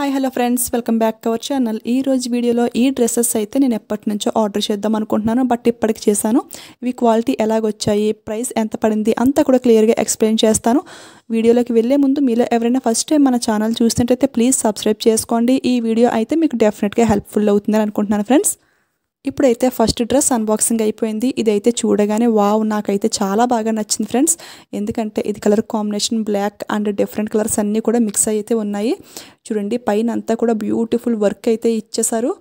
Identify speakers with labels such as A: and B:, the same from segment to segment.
A: hi hello friends welcome back to our channel ఈ రోజు వీడియోలో ఈ డ్రెస్సెస్ అయితే నేను ఎప్పటి నుంచో ఆర్డర్ చేద్దాం అనుకుంటున్నాను బట్ ఇప్పటికి చేశాను ఇవి క్వాలిటీ ఎలాగొచ్చాయి ప్రైస్ ఎంత పడింది అంతా కూడా క్లియర్గా ఎక్స్ప్లెయిన్ చేస్తాను వీడియోలోకి వెళ్ళే ముందు మీలో ఎవరైనా ఫస్ట్ టైం మన ఛానల్ చూసినట్టయితే ప్లీజ్ సబ్స్క్రైబ్ చేసుకోండి ఈ వీడియో అయితే మీకు డెఫినెట్గా హెల్ప్ఫుల్ అవుతుందని అనుకుంటున్నాను ఫ్రెండ్స్ ఇప్పుడైతే ఫస్ట్ డ్రెస్ అన్బాక్సింగ్ అయిపోయింది ఇదైతే చూడగానే వావ్ నాకైతే చాలా బాగా నచ్చింది ఫ్రెండ్స్ ఎందుకంటే ఇది colour combination black and different colours అన్నీ కూడా మిక్స్ అయితే ఉన్నాయి చూడండి పైన అంతా కూడా బ్యూటిఫుల్ వర్క్ అయితే ఇచ్చేసారు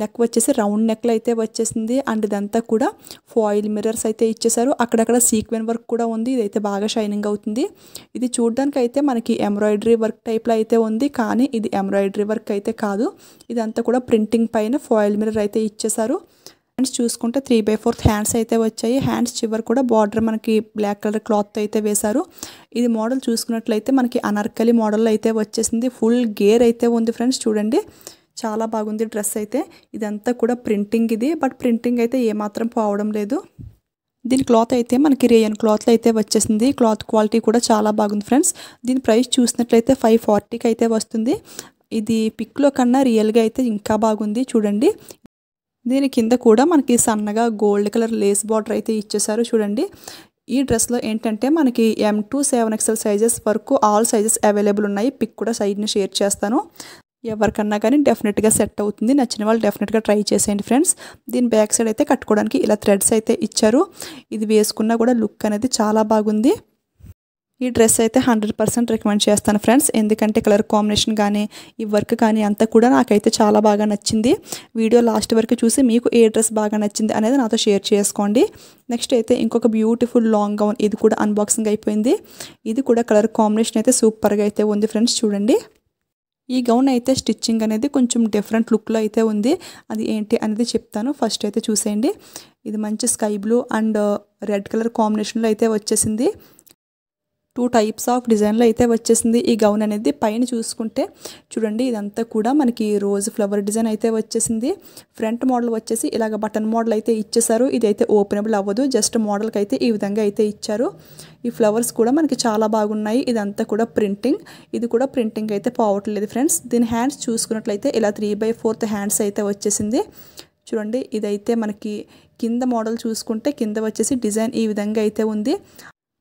A: నెక్ వచ్చేసి రౌండ్ నెక్లో అయితే వచ్చేసింది అండ్ ఇదంతా కూడా ఫాయిల్ మిర్రర్స్ అయితే ఇచ్చేసారు అక్కడక్కడ సీక్వెన్ వర్క్ కూడా ఉంది ఇదైతే బాగా షైనింగ్ అవుతుంది ఇది చూడడానికి అయితే మనకి ఎంబ్రాయిడరీ వర్క్ టైప్లో అయితే ఉంది కానీ ఇది ఎంబ్రాయిడరీ వర్క్ అయితే కాదు ఇదంతా కూడా ప్రింటింగ్ పైన ఫాయిల్ మిర్రర్ అయితే ఇచ్చేసారు హ్యాండ్స్ చూసుకుంటే త్రీ బై ఫోర్త్ హ్యాండ్స్ అయితే వచ్చాయి హ్యాండ్స్ చివరి కూడా బార్డర్ మనకి బ్లాక్ కలర్ క్లాత్ అయితే వేశారు ఇది మోడల్ చూసుకున్నట్లయితే మనకి అనార్కలి మోడల్ అయితే వచ్చేసింది ఫుల్ గేర్ అయితే ఉంది ఫ్రెండ్స్ చూడండి చాలా బాగుంది డ్రెస్ అయితే ఇదంతా కూడా ప్రింటింగ్ ఇది బట్ ప్రింటింగ్ అయితే ఏమాత్రం పోవడం లేదు దీని క్లాత్ అయితే మనకి రేయన్ క్లాత్లో అయితే వచ్చేసింది క్లాత్ క్వాలిటీ కూడా చాలా బాగుంది ఫ్రెండ్స్ దీని ప్రైస్ చూసినట్లయితే ఫైవ్ ఫార్టీకి అయితే వస్తుంది ఇది పిక్లో కన్నా రియల్గా అయితే ఇంకా బాగుంది చూడండి దీని కింద కూడా మనకి సన్నగా గోల్డ్ కలర్ లేస్ బార్డర్ అయితే ఇచ్చేసారు చూడండి ఈ డ్రెస్లో ఏంటంటే మనకి M to seven XL sizes వరకు ఆల్ సైజెస్ అవైలబుల్ ఉన్నాయి పిక్ కూడా సైడ్ని షేర్ చేస్తాను ఎవరికన్నా కానీ డెఫినెట్గా సెట్ అవుతుంది నచ్చిన వాళ్ళు డెఫినెట్గా ట్రై చేసేయండి ఫ్రెండ్స్ దీని బ్యాక్ సైడ్ అయితే కట్టుకోవడానికి ఇలా థ్రెడ్స్ అయితే ఇచ్చారు ఇది వేసుకున్నా కూడా లుక్ అనేది చాలా బాగుంది ఈ డ్రెస్ అయితే హండ్రెడ్ పర్సెంట్ రికమెండ్ చేస్తాను ఫ్రెండ్స్ ఎందుకంటే కలర్ కాంబినేషన్ కానీ ఈ వర్క్ కానీ అంతా కూడా నాకైతే చాలా బాగా నచ్చింది వీడియో లాస్ట్ వరకు చూసి మీకు ఏ డ్రెస్ బాగా నచ్చింది అనేది నాతో షేర్ చేసుకోండి నెక్స్ట్ అయితే ఇంకొక బ్యూటిఫుల్ లాంగ్ గౌన్ ఇది కూడా అన్బాక్సింగ్ అయిపోయింది ఇది కూడా కలర్ కాంబినేషన్ అయితే సూపర్గా అయితే ఉంది ఫ్రెండ్స్ చూడండి ఈ గౌన్ అయితే స్టిచ్చింగ్ అనేది కొంచెం డిఫరెంట్ లుక్లో అయితే ఉంది అది ఏంటి అనేది చెప్తాను ఫస్ట్ అయితే చూసేయండి ఇది మంచి sky blue and red colour కాంబినేషన్లో అయితే వచ్చేసింది టూ టైప్స్ ఆఫ్ డిజైన్లో అయితే వచ్చేసింది ఈ గౌన్ అనేది పైన చూసుకుంటే చూడండి ఇదంతా కూడా మనకి రోజ్ ఫ్లవర్ డిజైన్ అయితే వచ్చేసింది ఫ్రంట్ మోడల్ వచ్చేసి ఇలాగ బటన్ మోడల్ అయితే ఇచ్చేసారు ఇదైతే ఓపెనబుల్ అవ్వదు జస్ట్ మోడల్కి అయితే ఈ విధంగా అయితే ఇచ్చారు ఈ ఫ్లవర్స్ కూడా మనకి చాలా బాగున్నాయి ఇదంతా కూడా ప్రింటింగ్ ఇది కూడా ప్రింటింగ్ అయితే పోవట్లేదు ఫ్రెండ్స్ దీని హ్యాండ్స్ చూసుకున్నట్లయితే ఇలా త్రీ బై ఫోర్త్ హ్యాండ్స్ అయితే వచ్చేసింది చూడండి ఇదైతే మనకి కింద మోడల్ చూసుకుంటే కింద వచ్చేసి డిజైన్ ఈ విధంగా అయితే ఉంది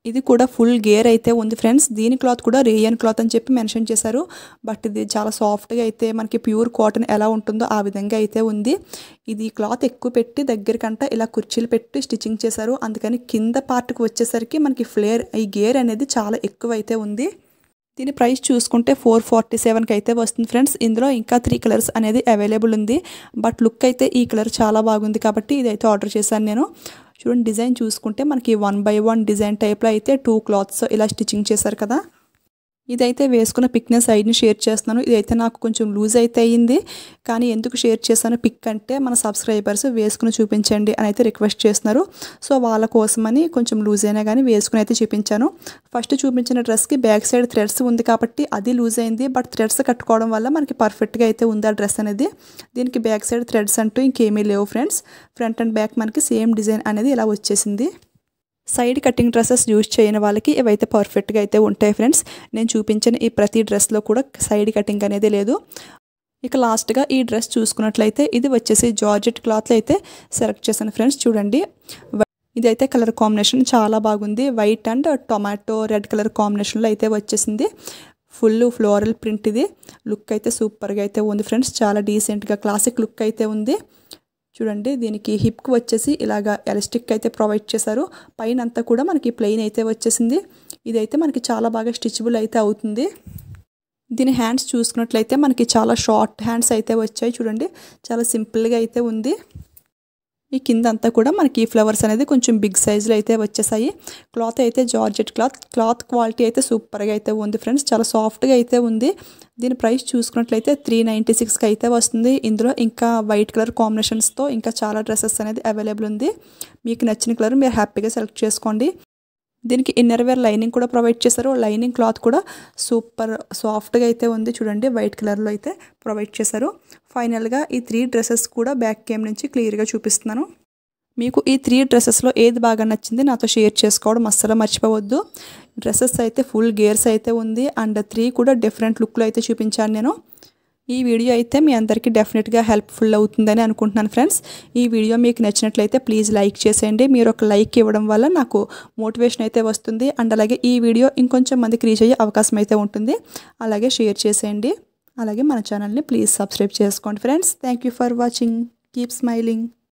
A: ఇది కూడా ఫుల్ గేర్ అయితే ఉంది ఫ్రెండ్స్ దీని క్లాత్ కూడా రేయన్ క్లాత్ అని చెప్పి మెన్షన్ చేశారు బట్ ఇది చాలా సాఫ్ట్గా అయితే మనకి ప్యూర్ కాటన్ ఎలా ఉంటుందో ఆ విధంగా అయితే ఉంది ఇది క్లాత్ ఎక్కువ పెట్టి దగ్గరకంట ఇలా కుర్చీలు పెట్టి స్టిచ్చింగ్ చేశారు అందుకని కింద పార్ట్కి వచ్చేసరికి మనకి ఫ్లేర్ ఈ గేర్ అనేది చాలా ఎక్కువ అయితే ఉంది దీని ప్రైస్ చూసుకుంటే ఫోర్ ఫార్టీ సెవెన్కి అయితే వస్తుంది ఫ్రెండ్స్ ఇందులో ఇంకా త్రీ కలర్స్ అనేది అవైలబుల్ ఉంది బట్ లుక్ అయితే ఈ కలర్ చాలా బాగుంది కాబట్టి అయితే ఆర్డర్ చేశాను నేను చూడండి డిజైన్ చూసుకుంటే మనకి వన్ బై వన్ డిజైన్ టైప్లో అయితే టూ క్లాత్స్ ఇలా స్టిచ్చింగ్ చేశారు కదా ఇదైతే వేసుకున్న పిక్నెస్ సైడ్ని షేర్ చేస్తున్నాను ఇదైతే నాకు కొంచెం లూజ్ అయితే అయ్యింది కానీ ఎందుకు షేర్ చేశాను పిక్ అంటే మన సబ్స్క్రైబర్స్ వేసుకుని చూపించండి అని అయితే రిక్వెస్ట్ చేస్తున్నారు సో వాళ్ళ కోసమని కొంచెం లూజ్ అయినా కానీ వేసుకుని అయితే చూపించాను ఫస్ట్ చూపించిన డ్రెస్కి బ్యాక్ సైడ్ థ్రెడ్స్ ఉంది కాబట్టి అది లూజ్ అయింది బట్ థ్రెడ్స్ కట్టుకోవడం వల్ల మనకి పర్ఫెక్ట్గా అయితే ఉంది ఆ డ్రెస్ అనేది దీనికి బ్యాక్ సైడ్ థ్రెడ్స్ అంటూ ఇంకేమీ లేవు ఫ్రెండ్స్ ఫ్రంట్ అండ్ బ్యాక్ మనకి సేమ్ డిజైన్ అనేది ఇలా వచ్చేసింది సైడ్ కటింగ్ డ్రెస్సెస్ యూజ్ చేయని వాళ్ళకి ఇవైతే పర్ఫెక్ట్గా అయితే ఉంటాయి ఫ్రెండ్స్ నేను చూపించిన ఈ ప్రతి డ్రెస్లో కూడా సైడ్ కటింగ్ అనేది లేదు ఇక లాస్ట్గా ఈ డ్రెస్ చూసుకున్నట్లయితే ఇది వచ్చేసి జార్జెట్ క్లాత్లో అయితే సెలెక్ట్ చేశాను ఫ్రెండ్స్ చూడండి ఇది అయితే కలర్ కాంబినేషన్ చాలా బాగుంది white and tomato red colour కాంబినేషన్లో అయితే వచ్చేసింది ఫుల్ ఫ్లోరల్ ప్రింట్ ఇది లుక్ అయితే సూపర్గా అయితే ఉంది ఫ్రెండ్స్ చాలా డీసెంట్గా క్లాసిక్ లుక్ అయితే ఉంది చూడండి దీనికి హిప్కి వచ్చేసి ఇలాగ ఎలస్టిక్ అయితే ప్రొవైడ్ చేశారు పైన అంతా కూడా మనకి ప్లెయిన్ అయితే వచ్చేసింది ఇదైతే మనకి చాలా బాగా స్టిచబుల్ అయితే అవుతుంది దీని హ్యాండ్స్ చూసుకున్నట్లయితే మనకి చాలా షార్ట్ హ్యాండ్స్ అయితే వచ్చాయి చూడండి చాలా సింపుల్గా అయితే ఉంది ఈ కింద అంతా కూడా మనకి ఈ ఫ్లవర్స్ అనేది కొంచెం బిగ్ సైజులో అయితే వచ్చేసాయి క్లాత్ అయితే జార్జెట్ క్లాత్ క్లాత్ క్వాలిటీ అయితే సూపర్గా అయితే ఉంది ఫ్రెండ్స్ చాలా సాఫ్ట్గా అయితే ఉంది దీని ప్రైస్ చూసుకున్నట్లయితే త్రీ నైంటీ సిక్స్కి అయితే వస్తుంది ఇందులో ఇంకా వైట్ కలర్ కాంబినేషన్స్తో ఇంకా చాలా డ్రెస్సెస్ అనేది అవైలబుల్ ఉంది మీకు నచ్చిన కలర్ మీరు హ్యాపీగా సెలెక్ట్ చేసుకోండి దీనికి ఇన్నర్వేర్ లైనింగ్ కూడా ప్రొవైడ్ చేశారు లైనింగ్ క్లాత్ కూడా సూపర్ సాఫ్ట్గా అయితే ఉంది చూడండి వైట్ కలర్లో అయితే ప్రొవైడ్ చేశారు ఫైనల్గా ఈ త్రీ డ్రెస్సెస్ కూడా బ్యాక్ కేమ్ నుంచి క్లియర్గా చూపిస్తున్నాను మీకు ఈ త్రీ డ్రెస్సెస్లో ఏది బాగా నచ్చింది నాతో షేర్ చేసుకోవడం అస్సలు మర్చిపోవద్దు డ్రెస్సెస్ అయితే ఫుల్ గేర్స్ అయితే ఉంది అండ్ త్రీ కూడా డిఫరెంట్ లుక్లో అయితే చూపించాను నేను ఈ వీడియో అయితే మీ అందరికీ డెఫినెట్గా హెల్ప్ఫుల్ అవుతుందని అనుకుంటున్నాను ఫ్రెండ్స్ ఈ వీడియో మీకు నచ్చినట్లయితే ప్లీజ్ లైక్ చేసేయండి మీరు ఒక లైక్ ఇవ్వడం వల్ల నాకు మోటివేషన్ అయితే వస్తుంది అండ్ అలాగే ఈ వీడియో ఇంకొంచెం మందికి రీచ్ అయ్యే అవకాశం అయితే ఉంటుంది అలాగే షేర్ చేసేయండి అలాగే మన ఛానల్ని ప్లీజ్ సబ్స్క్రైబ్ చేసుకోండి friends thank for watching keep smiling